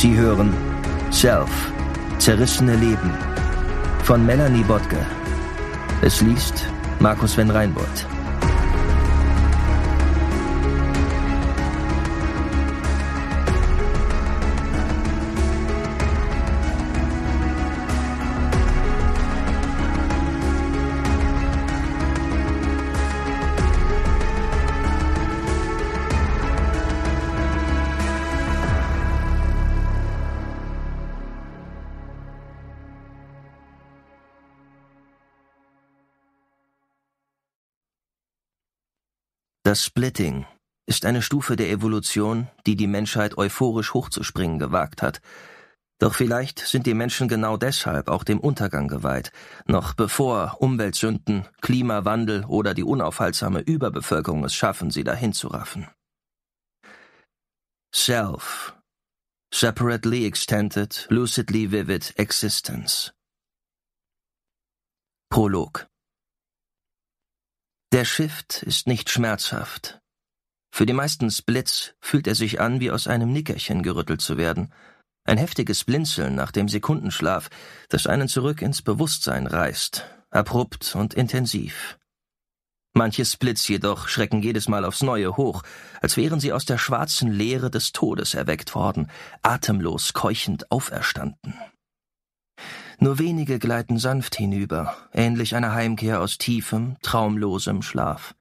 Sie hören Self, Zerrissene Leben von Melanie Bodke. Es liest Markus Van Reinbold. Das Splitting ist eine Stufe der Evolution, die die Menschheit euphorisch hochzuspringen gewagt hat. Doch vielleicht sind die Menschen genau deshalb auch dem Untergang geweiht, noch bevor Umweltsünden, Klimawandel oder die unaufhaltsame Überbevölkerung es schaffen, sie dahin zu raffen. Self. Separately extended, lucidly vivid existence. Prolog. Der Shift ist nicht schmerzhaft. Für die meisten Splits fühlt er sich an, wie aus einem Nickerchen gerüttelt zu werden. Ein heftiges Blinzeln nach dem Sekundenschlaf, das einen zurück ins Bewusstsein reißt, abrupt und intensiv. Manche Splits jedoch schrecken jedes Mal aufs Neue hoch, als wären sie aus der schwarzen Leere des Todes erweckt worden, atemlos keuchend auferstanden. Nur wenige gleiten sanft hinüber, ähnlich einer Heimkehr aus tiefem, traumlosem Schlaf.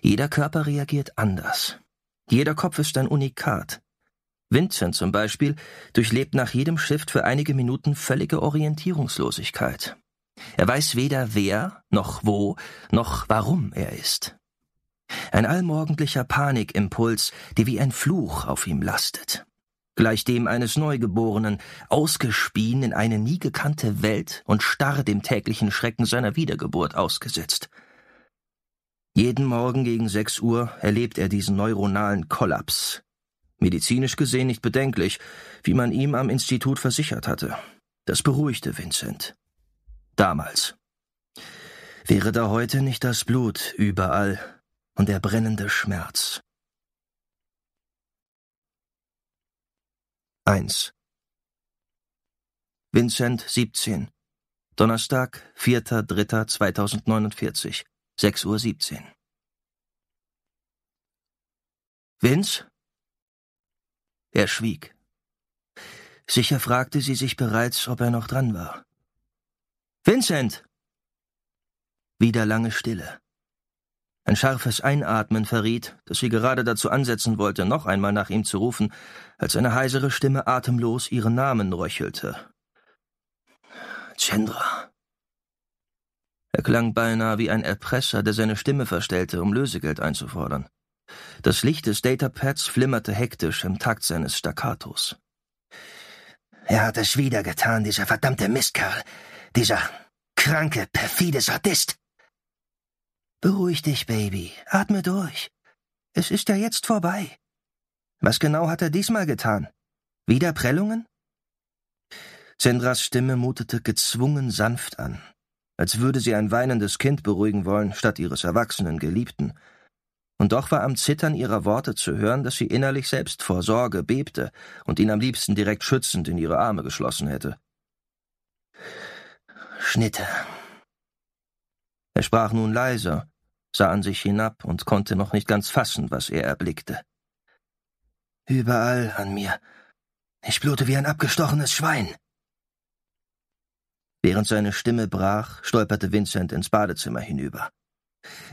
Jeder Körper reagiert anders. Jeder Kopf ist ein Unikat. Vincent zum Beispiel durchlebt nach jedem Shift für einige Minuten völlige Orientierungslosigkeit. Er weiß weder wer, noch wo, noch warum er ist. Ein allmorgendlicher Panikimpuls, der wie ein Fluch auf ihm lastet gleich dem eines Neugeborenen, ausgespien in eine nie gekannte Welt und starr dem täglichen Schrecken seiner Wiedergeburt ausgesetzt. Jeden Morgen gegen sechs Uhr erlebt er diesen neuronalen Kollaps. Medizinisch gesehen nicht bedenklich, wie man ihm am Institut versichert hatte. Das beruhigte Vincent. Damals. Wäre da heute nicht das Blut überall und der brennende Schmerz? 1. Vincent, 17. Donnerstag, 4.3.2049, 6.17 Uhr. Vince? Er schwieg. Sicher fragte sie sich bereits, ob er noch dran war. Vincent! Wieder lange Stille. Ein scharfes Einatmen verriet, dass sie gerade dazu ansetzen wollte, noch einmal nach ihm zu rufen, als eine heisere Stimme atemlos ihren Namen röchelte. Chandra. Er klang beinahe wie ein Erpresser, der seine Stimme verstellte, um Lösegeld einzufordern. Das Licht des Datapads flimmerte hektisch im Takt seines Staccatos. Er hat es wieder getan, dieser verdammte Mistkerl, dieser kranke, perfide Sadist. Beruhig dich, Baby. Atme durch. Es ist ja jetzt vorbei. Was genau hat er diesmal getan? Wieder Prellungen? Sandras Stimme mutete gezwungen sanft an, als würde sie ein weinendes Kind beruhigen wollen, statt ihres erwachsenen Geliebten. Und doch war am Zittern ihrer Worte zu hören, dass sie innerlich selbst vor Sorge bebte und ihn am liebsten direkt schützend in ihre Arme geschlossen hätte. Schnitte. Er sprach nun leiser, sah an sich hinab und konnte noch nicht ganz fassen, was er erblickte. Überall an mir. Ich blute wie ein abgestochenes Schwein. Während seine Stimme brach, stolperte Vincent ins Badezimmer hinüber.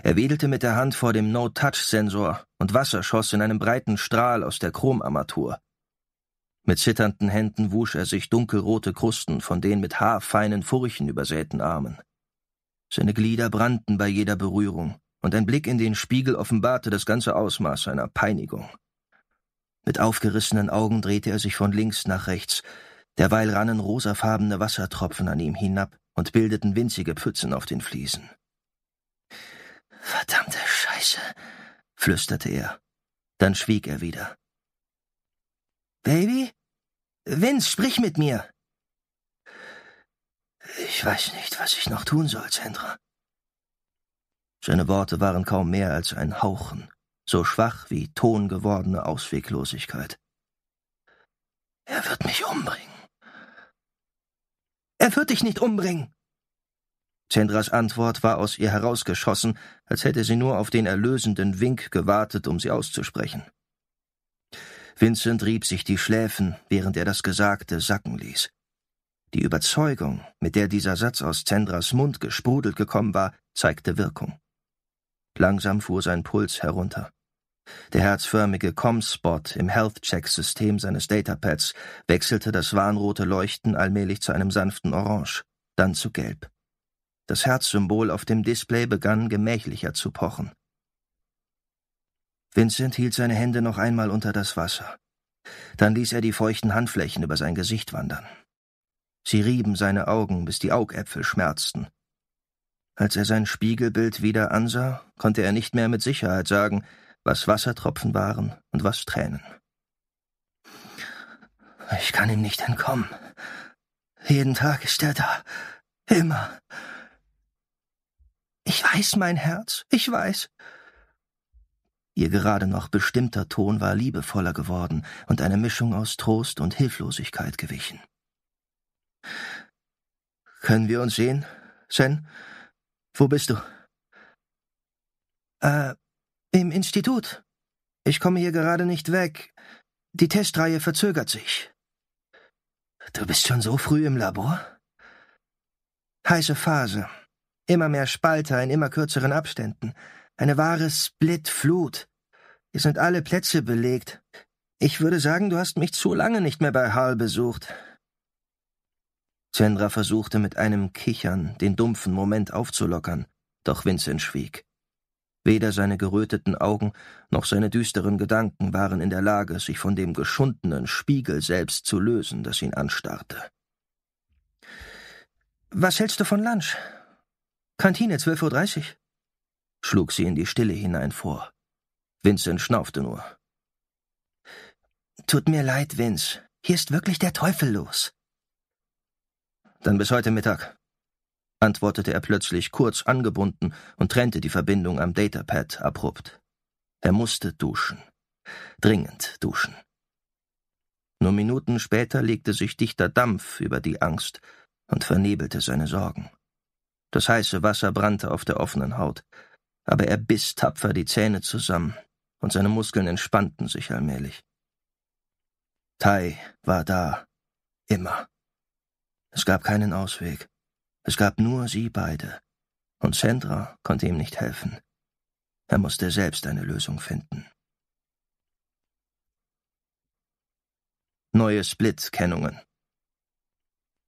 Er wedelte mit der Hand vor dem No-Touch-Sensor und Wasser schoss in einem breiten Strahl aus der Chromarmatur. Mit zitternden Händen wusch er sich dunkelrote Krusten von den mit haarfeinen Furchen übersäten Armen. Seine Glieder brannten bei jeder Berührung, und ein Blick in den Spiegel offenbarte das ganze Ausmaß seiner Peinigung. Mit aufgerissenen Augen drehte er sich von links nach rechts, derweil rannen rosafarbene Wassertropfen an ihm hinab und bildeten winzige Pfützen auf den Fliesen. Verdammte Scheiße, flüsterte er. Dann schwieg er wieder. Baby? Vince, sprich mit mir! Ich weiß nicht, was ich noch tun soll, Sandra. Seine Worte waren kaum mehr als ein Hauchen, so schwach wie tongewordene Ausweglosigkeit. Er wird mich umbringen. Er wird dich nicht umbringen. Zendras Antwort war aus ihr herausgeschossen, als hätte sie nur auf den erlösenden Wink gewartet, um sie auszusprechen. Vincent rieb sich die Schläfen, während er das Gesagte sacken ließ. Die Überzeugung, mit der dieser Satz aus Zendras Mund gesprudelt gekommen war, zeigte Wirkung. Langsam fuhr sein Puls herunter. Der herzförmige Com-Spot im Health-Check-System seines Datapads wechselte das warnrote Leuchten allmählich zu einem sanften Orange, dann zu Gelb. Das Herzsymbol auf dem Display begann gemächlicher zu pochen. Vincent hielt seine Hände noch einmal unter das Wasser. Dann ließ er die feuchten Handflächen über sein Gesicht wandern. Sie rieben seine Augen, bis die Augäpfel schmerzten. Als er sein Spiegelbild wieder ansah, konnte er nicht mehr mit Sicherheit sagen, was Wassertropfen waren und was Tränen. Ich kann ihm nicht entkommen. Jeden Tag ist er da. Immer. Ich weiß, mein Herz, ich weiß. Ihr gerade noch bestimmter Ton war liebevoller geworden und eine Mischung aus Trost und Hilflosigkeit gewichen. Können wir uns sehen, Sen? Wo bist du? Äh, im Institut. Ich komme hier gerade nicht weg. Die Testreihe verzögert sich. Du bist schon so früh im Labor? Heiße Phase. Immer mehr Spalter in immer kürzeren Abständen. Eine wahre Split-Flut. Hier sind alle Plätze belegt. Ich würde sagen, du hast mich zu lange nicht mehr bei Hall besucht. Chandra versuchte mit einem Kichern den dumpfen Moment aufzulockern, doch Vincent schwieg. Weder seine geröteten Augen noch seine düsteren Gedanken waren in der Lage, sich von dem geschundenen Spiegel selbst zu lösen, das ihn anstarrte. Was hältst du von Lunch? Kantine, 12.30 Uhr? schlug sie in die Stille hinein vor. Vincent schnaufte nur. Tut mir leid, Vince. Hier ist wirklich der Teufel los. Dann bis heute Mittag, antwortete er plötzlich kurz angebunden und trennte die Verbindung am Datapad abrupt. Er musste duschen. Dringend duschen. Nur Minuten später legte sich dichter Dampf über die Angst und vernebelte seine Sorgen. Das heiße Wasser brannte auf der offenen Haut, aber er biss tapfer die Zähne zusammen und seine Muskeln entspannten sich allmählich. Tai war da, immer. Es gab keinen Ausweg. Es gab nur sie beide. Und Sandra konnte ihm nicht helfen. Er musste selbst eine Lösung finden. Neue Split-Kennungen.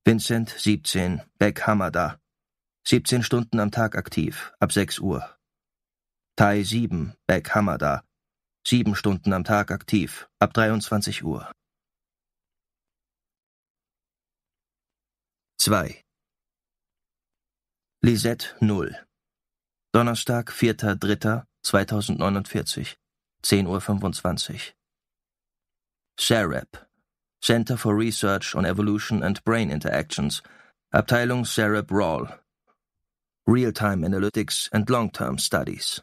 Vincent, 17, Beck Hamada. 17 Stunden am Tag aktiv, ab 6 Uhr. Tai 7, Beck Hamada. 7 Stunden am Tag aktiv, ab 23 Uhr. 2. Lisette 0. Donnerstag, 4.3.2049, 10.25 Uhr. CEREP, Center for Research on Evolution and Brain Interactions, Abteilung CEREP RAWL, Real-Time Analytics and Long-Term Studies.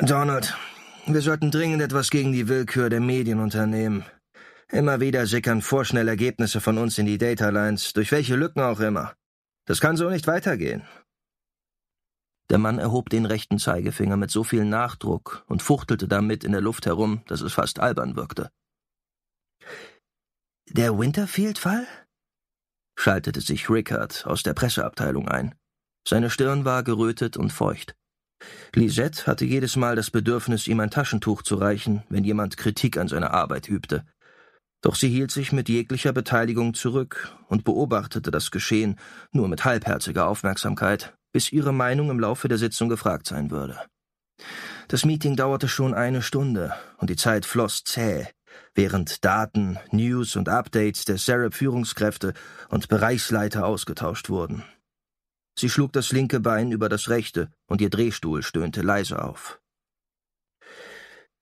Donald, wir sollten dringend etwas gegen die Willkür der Medien unternehmen. Immer wieder sickern vorschnell Ergebnisse von uns in die Datalines, durch welche Lücken auch immer. Das kann so nicht weitergehen. Der Mann erhob den rechten Zeigefinger mit so viel Nachdruck und fuchtelte damit in der Luft herum, dass es fast albern wirkte. Der Winterfield-Fall? schaltete sich Rickard aus der Presseabteilung ein. Seine Stirn war gerötet und feucht. Lisette hatte jedes Mal das Bedürfnis, ihm ein Taschentuch zu reichen, wenn jemand Kritik an seiner Arbeit übte. Doch sie hielt sich mit jeglicher Beteiligung zurück und beobachtete das Geschehen nur mit halbherziger Aufmerksamkeit, bis ihre Meinung im Laufe der Sitzung gefragt sein würde. Das Meeting dauerte schon eine Stunde und die Zeit floss zäh, während Daten, News und Updates der Serap-Führungskräfte und Bereichsleiter ausgetauscht wurden. Sie schlug das linke Bein über das rechte und ihr Drehstuhl stöhnte leise auf.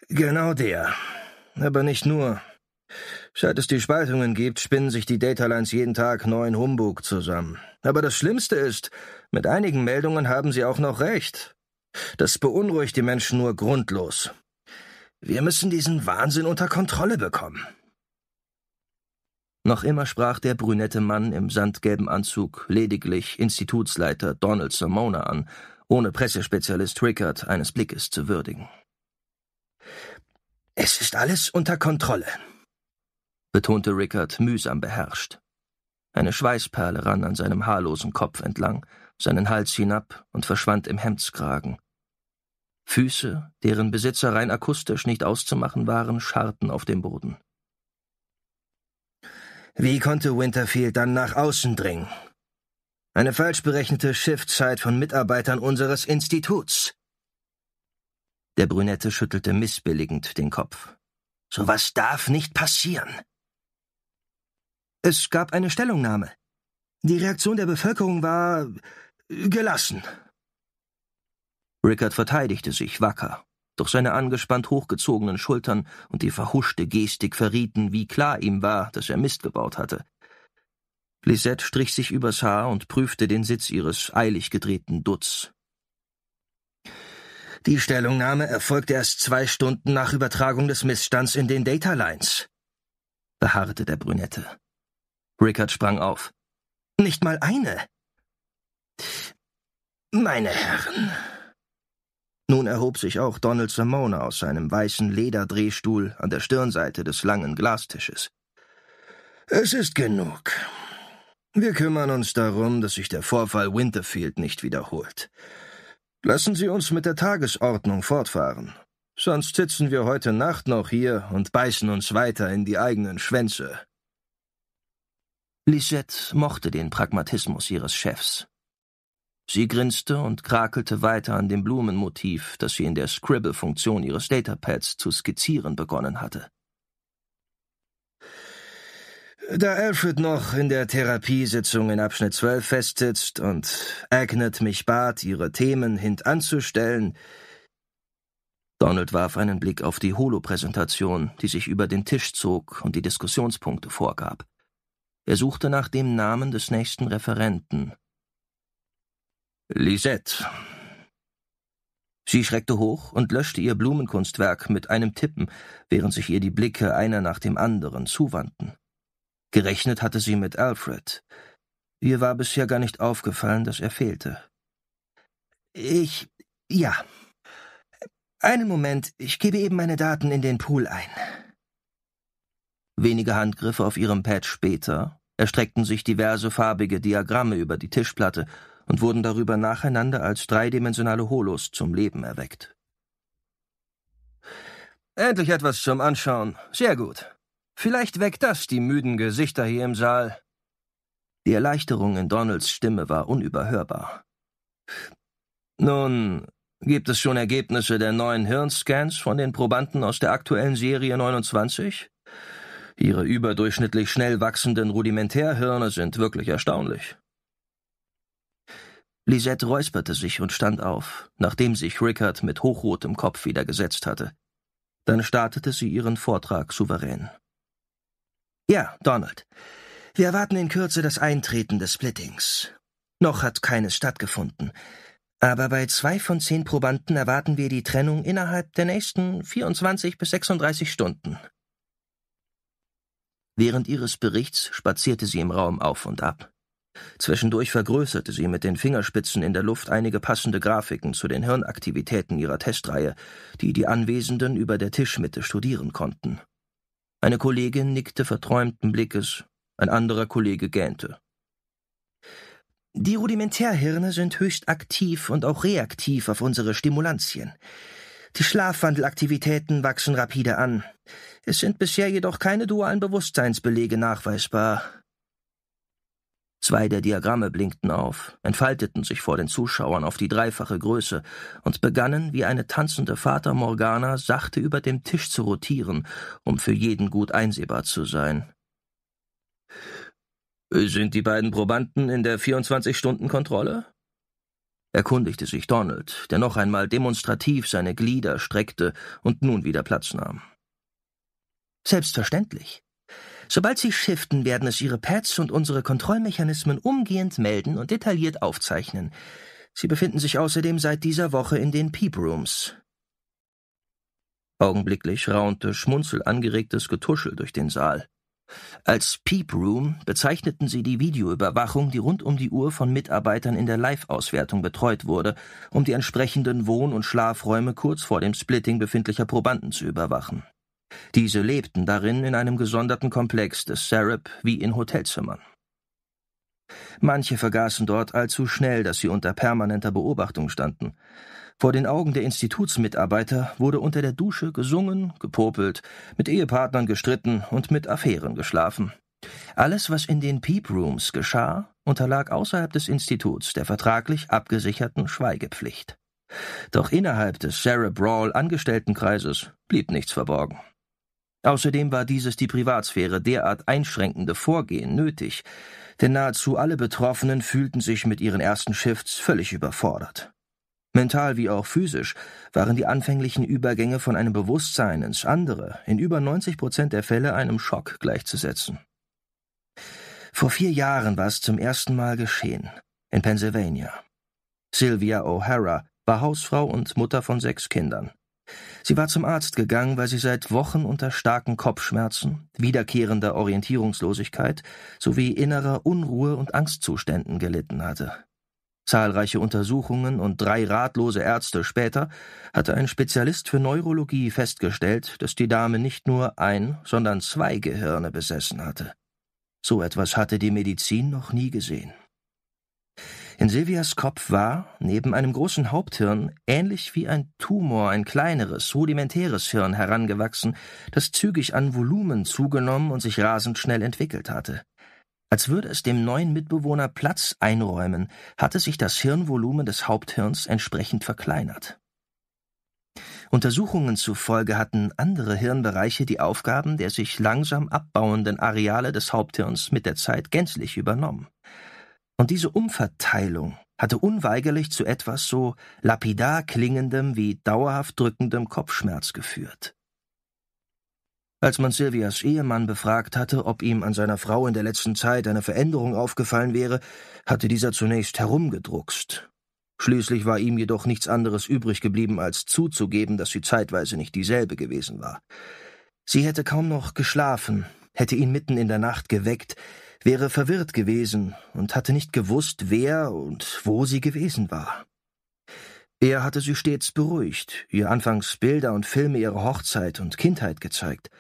Genau der. Aber nicht nur, Seit es die Spaltungen gibt, spinnen sich die Datalines jeden Tag neuen Humbug zusammen. Aber das Schlimmste ist, mit einigen Meldungen haben sie auch noch recht. Das beunruhigt die Menschen nur grundlos. Wir müssen diesen Wahnsinn unter Kontrolle bekommen. Noch immer sprach der brünette Mann im sandgelben Anzug lediglich Institutsleiter Donald Simona an, ohne Pressespezialist Rickard eines Blickes zu würdigen. Es ist alles unter Kontrolle, betonte Rickard mühsam beherrscht. Eine Schweißperle rann an seinem haarlosen Kopf entlang, seinen Hals hinab und verschwand im Hemdskragen. Füße, deren Besitzer rein akustisch nicht auszumachen waren, scharrten auf dem Boden. Wie konnte Winterfield dann nach außen dringen? Eine falsch berechnete Schiffzeit von Mitarbeitern unseres Instituts. Der Brünette schüttelte missbilligend den Kopf. So was darf nicht passieren. Es gab eine Stellungnahme. Die Reaktion der Bevölkerung war gelassen. Rickard verteidigte sich wacker, doch seine angespannt hochgezogenen Schultern und die verhuschte Gestik verrieten, wie klar ihm war, dass er Mist gebaut hatte. Lisette strich sich übers Haar und prüfte den Sitz ihres eilig gedrehten Dutz. Die Stellungnahme erfolgte erst zwei Stunden nach Übertragung des Missstands in den Data Lines, beharrte der Brünette. Rickard sprang auf. Nicht mal eine. Meine Herren. Nun erhob sich auch Donald Simone aus seinem weißen Lederdrehstuhl an der Stirnseite des langen Glastisches. Es ist genug. Wir kümmern uns darum, dass sich der Vorfall Winterfield nicht wiederholt. Lassen Sie uns mit der Tagesordnung fortfahren. Sonst sitzen wir heute Nacht noch hier und beißen uns weiter in die eigenen Schwänze. Lisette mochte den Pragmatismus ihres Chefs. Sie grinste und krakelte weiter an dem Blumenmotiv, das sie in der Scribble-Funktion ihres Datapads zu skizzieren begonnen hatte. Da Alfred noch in der Therapiesitzung in Abschnitt 12 festsitzt und Agnet mich bat, ihre Themen hintanzustellen, Donald warf einen Blick auf die Holopräsentation, die sich über den Tisch zog und die Diskussionspunkte vorgab. Er suchte nach dem Namen des nächsten Referenten. Lisette. Sie schreckte hoch und löschte ihr Blumenkunstwerk mit einem Tippen, während sich ihr die Blicke einer nach dem anderen zuwandten. Gerechnet hatte sie mit Alfred. Ihr war bisher gar nicht aufgefallen, dass er fehlte. Ich. ja. Einen Moment, ich gebe eben meine Daten in den Pool ein. Wenige Handgriffe auf ihrem Pad später erstreckten sich diverse farbige Diagramme über die Tischplatte und wurden darüber nacheinander als dreidimensionale Holos zum Leben erweckt. Endlich etwas zum Anschauen. Sehr gut. Vielleicht weckt das die müden Gesichter hier im Saal. Die Erleichterung in Donalds Stimme war unüberhörbar. Nun, gibt es schon Ergebnisse der neuen Hirnscans von den Probanden aus der aktuellen Serie 29? Ihre überdurchschnittlich schnell wachsenden Rudimentärhirne sind wirklich erstaunlich. Lisette räusperte sich und stand auf, nachdem sich Rickard mit hochrotem Kopf wieder gesetzt hatte. Dann startete sie ihren Vortrag souverän. Ja, Donald. Wir erwarten in Kürze das Eintreten des Splittings. Noch hat keines stattgefunden. Aber bei zwei von zehn Probanden erwarten wir die Trennung innerhalb der nächsten 24 bis 36 Stunden. Während ihres Berichts spazierte sie im Raum auf und ab. Zwischendurch vergrößerte sie mit den Fingerspitzen in der Luft einige passende Grafiken zu den Hirnaktivitäten ihrer Testreihe, die die Anwesenden über der Tischmitte studieren konnten. Eine Kollegin nickte verträumten Blickes, ein anderer Kollege gähnte. Die Rudimentärhirne sind höchst aktiv und auch reaktiv auf unsere Stimulantien. Die Schlafwandelaktivitäten wachsen rapide an. Es sind bisher jedoch keine dualen Bewusstseinsbelege nachweisbar. Zwei der Diagramme blinkten auf, entfalteten sich vor den Zuschauern auf die dreifache Größe und begannen, wie eine tanzende Fata Morgana, sachte über dem Tisch zu rotieren, um für jeden gut einsehbar zu sein. Sind die beiden Probanden in der 24-Stunden-Kontrolle? erkundigte sich Donald, der noch einmal demonstrativ seine Glieder streckte und nun wieder Platz nahm. Selbstverständlich. Sobald Sie shiften, werden es Ihre Pads und unsere Kontrollmechanismen umgehend melden und detailliert aufzeichnen. Sie befinden sich außerdem seit dieser Woche in den Peep Rooms. Augenblicklich raunte schmunzelangeregtes Getuschel durch den Saal. Als Peep Room bezeichneten sie die Videoüberwachung, die rund um die Uhr von Mitarbeitern in der Live-Auswertung betreut wurde, um die entsprechenden Wohn- und Schlafräume kurz vor dem Splitting befindlicher Probanden zu überwachen. Diese lebten darin in einem gesonderten Komplex des Serap wie in Hotelzimmern. Manche vergaßen dort allzu schnell, dass sie unter permanenter Beobachtung standen. Vor den Augen der Institutsmitarbeiter wurde unter der Dusche gesungen, gepopelt, mit Ehepartnern gestritten und mit Affären geschlafen. Alles, was in den Peep Rooms geschah, unterlag außerhalb des Instituts der vertraglich abgesicherten Schweigepflicht. Doch innerhalb des Sarah Brawl Angestelltenkreises blieb nichts verborgen. Außerdem war dieses die Privatsphäre derart einschränkende Vorgehen nötig, denn nahezu alle Betroffenen fühlten sich mit ihren ersten Shifts völlig überfordert. Mental wie auch physisch waren die anfänglichen Übergänge von einem Bewusstsein ins andere in über 90 Prozent der Fälle einem Schock gleichzusetzen. Vor vier Jahren war es zum ersten Mal geschehen, in Pennsylvania. Sylvia O'Hara war Hausfrau und Mutter von sechs Kindern. Sie war zum Arzt gegangen, weil sie seit Wochen unter starken Kopfschmerzen, wiederkehrender Orientierungslosigkeit sowie innerer Unruhe und Angstzuständen gelitten hatte. Zahlreiche Untersuchungen und drei ratlose Ärzte später hatte ein Spezialist für Neurologie festgestellt, dass die Dame nicht nur ein, sondern zwei Gehirne besessen hatte. So etwas hatte die Medizin noch nie gesehen. In Silvias Kopf war, neben einem großen Haupthirn, ähnlich wie ein Tumor ein kleineres, rudimentäres Hirn herangewachsen, das zügig an Volumen zugenommen und sich rasend schnell entwickelt hatte. Als würde es dem neuen Mitbewohner Platz einräumen, hatte sich das Hirnvolumen des Haupthirns entsprechend verkleinert. Untersuchungen zufolge hatten andere Hirnbereiche die Aufgaben der sich langsam abbauenden Areale des Haupthirns mit der Zeit gänzlich übernommen. Und diese Umverteilung hatte unweigerlich zu etwas so lapidar klingendem wie dauerhaft drückendem Kopfschmerz geführt. Als man Silvias Ehemann befragt hatte, ob ihm an seiner Frau in der letzten Zeit eine Veränderung aufgefallen wäre, hatte dieser zunächst herumgedruckst. Schließlich war ihm jedoch nichts anderes übrig geblieben, als zuzugeben, dass sie zeitweise nicht dieselbe gewesen war. Sie hätte kaum noch geschlafen, hätte ihn mitten in der Nacht geweckt, wäre verwirrt gewesen und hatte nicht gewusst, wer und wo sie gewesen war. Er hatte sie stets beruhigt, ihr anfangs Bilder und Filme ihrer Hochzeit und Kindheit gezeigt.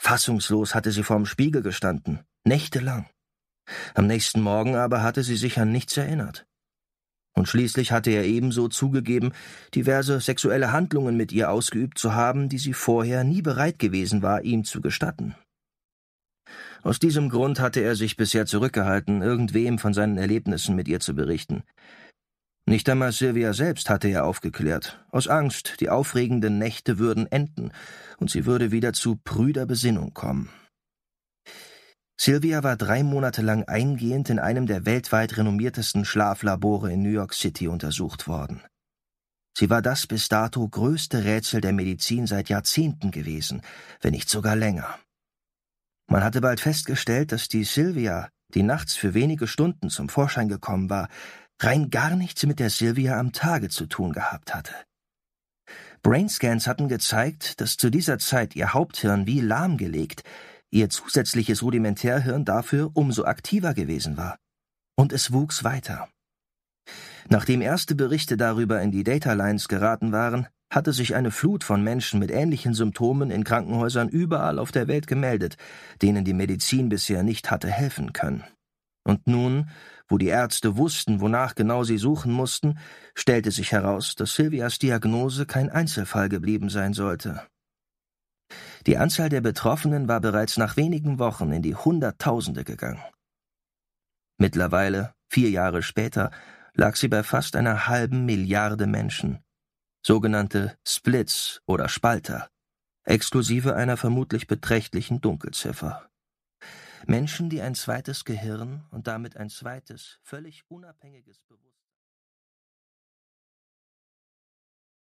Fassungslos hatte sie vorm Spiegel gestanden, nächtelang. Am nächsten Morgen aber hatte sie sich an nichts erinnert. Und schließlich hatte er ebenso zugegeben, diverse sexuelle Handlungen mit ihr ausgeübt zu haben, die sie vorher nie bereit gewesen war, ihm zu gestatten. Aus diesem Grund hatte er sich bisher zurückgehalten, irgendwem von seinen Erlebnissen mit ihr zu berichten. Nicht einmal Sylvia selbst hatte er aufgeklärt, aus Angst, die aufregenden Nächte würden enden, und sie würde wieder zu prüder Besinnung kommen. Sylvia war drei Monate lang eingehend in einem der weltweit renommiertesten Schlaflabore in New York City untersucht worden. Sie war das bis dato größte Rätsel der Medizin seit Jahrzehnten gewesen, wenn nicht sogar länger. Man hatte bald festgestellt, dass die Sylvia, die nachts für wenige Stunden zum Vorschein gekommen war, rein gar nichts mit der Sylvia am Tage zu tun gehabt hatte. Brainscans hatten gezeigt, dass zu dieser Zeit ihr Haupthirn wie lahmgelegt, ihr zusätzliches Rudimentärhirn dafür umso aktiver gewesen war. Und es wuchs weiter. Nachdem erste Berichte darüber in die Datalines geraten waren, hatte sich eine Flut von Menschen mit ähnlichen Symptomen in Krankenhäusern überall auf der Welt gemeldet, denen die Medizin bisher nicht hatte helfen können. Und nun, wo die Ärzte wussten, wonach genau sie suchen mussten, stellte sich heraus, dass Silvias Diagnose kein Einzelfall geblieben sein sollte. Die Anzahl der Betroffenen war bereits nach wenigen Wochen in die Hunderttausende gegangen. Mittlerweile, vier Jahre später, lag sie bei fast einer halben Milliarde Menschen, sogenannte Splits oder Spalter, exklusive einer vermutlich beträchtlichen Dunkelziffer. Menschen, die ein zweites Gehirn und damit ein zweites, völlig unabhängiges Bewusstsein